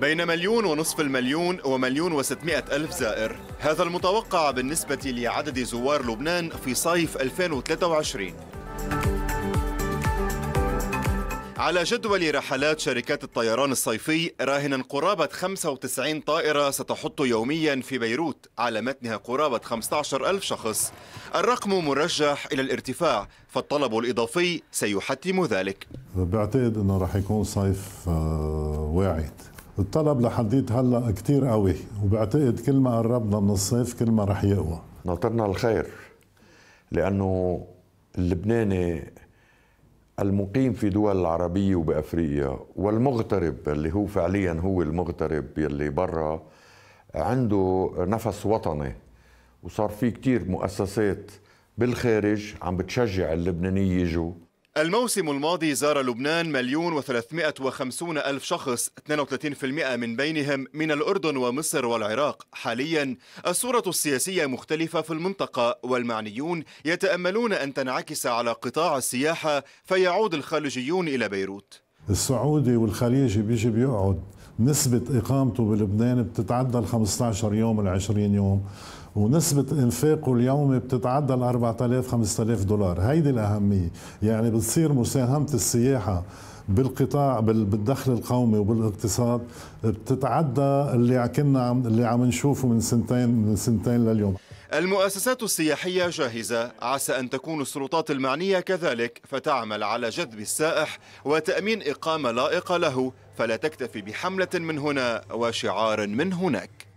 بين مليون ونصف المليون ومليون وستمائة ألف زائر هذا المتوقع بالنسبة لعدد زوار لبنان في صيف 2023 على جدول رحلات شركات الطيران الصيفي راهنا قرابة 95 طائرة ستحط يوميا في بيروت على متنها قرابة 15 ألف شخص الرقم مرجح إلى الارتفاع فالطلب الإضافي سيحتم ذلك بعتقد أنه راح يكون صيف آه، واعد الطلب لحديت هلا كثير قوي وبعتقد كل ما قربنا من الصيف كل ما رح يقوى ناطرنا الخير لانه اللبناني المقيم في دول العربية وبأفريقيا والمغترب اللي هو فعليا هو المغترب يلي برا عنده نفس وطني وصار في كتير مؤسسات بالخارج عم بتشجع اللبنانيين يجوا الموسم الماضي زار لبنان مليون وثلاثمائة وخمسون ألف شخص 32% من بينهم من الأردن ومصر والعراق حاليا الصورة السياسية مختلفة في المنطقة والمعنيون يتأملون أن تنعكس على قطاع السياحة فيعود الخليجيون إلى بيروت السعودي والخليجي بيجي بيقعد نسبة إقامته بلبنان بتتعدى ال 15 يوم ال 20 يوم ونسبة إنفاقه اليومي بتتعدى ال 4000 5000 دولار هيدي الأهمية يعني بتصير مساهمة السياحة بالقطاع بالدخل القومي وبالاقتصاد بتتعدى اللي كنا اللي عم نشوفه من سنتين من سنتين لليوم المؤسسات السياحية جاهزة عسى أن تكون السلطات المعنية كذلك فتعمل على جذب السائح وتأمين إقامة لائقة له فلا تكتفي بحملة من هنا وشعار من هناك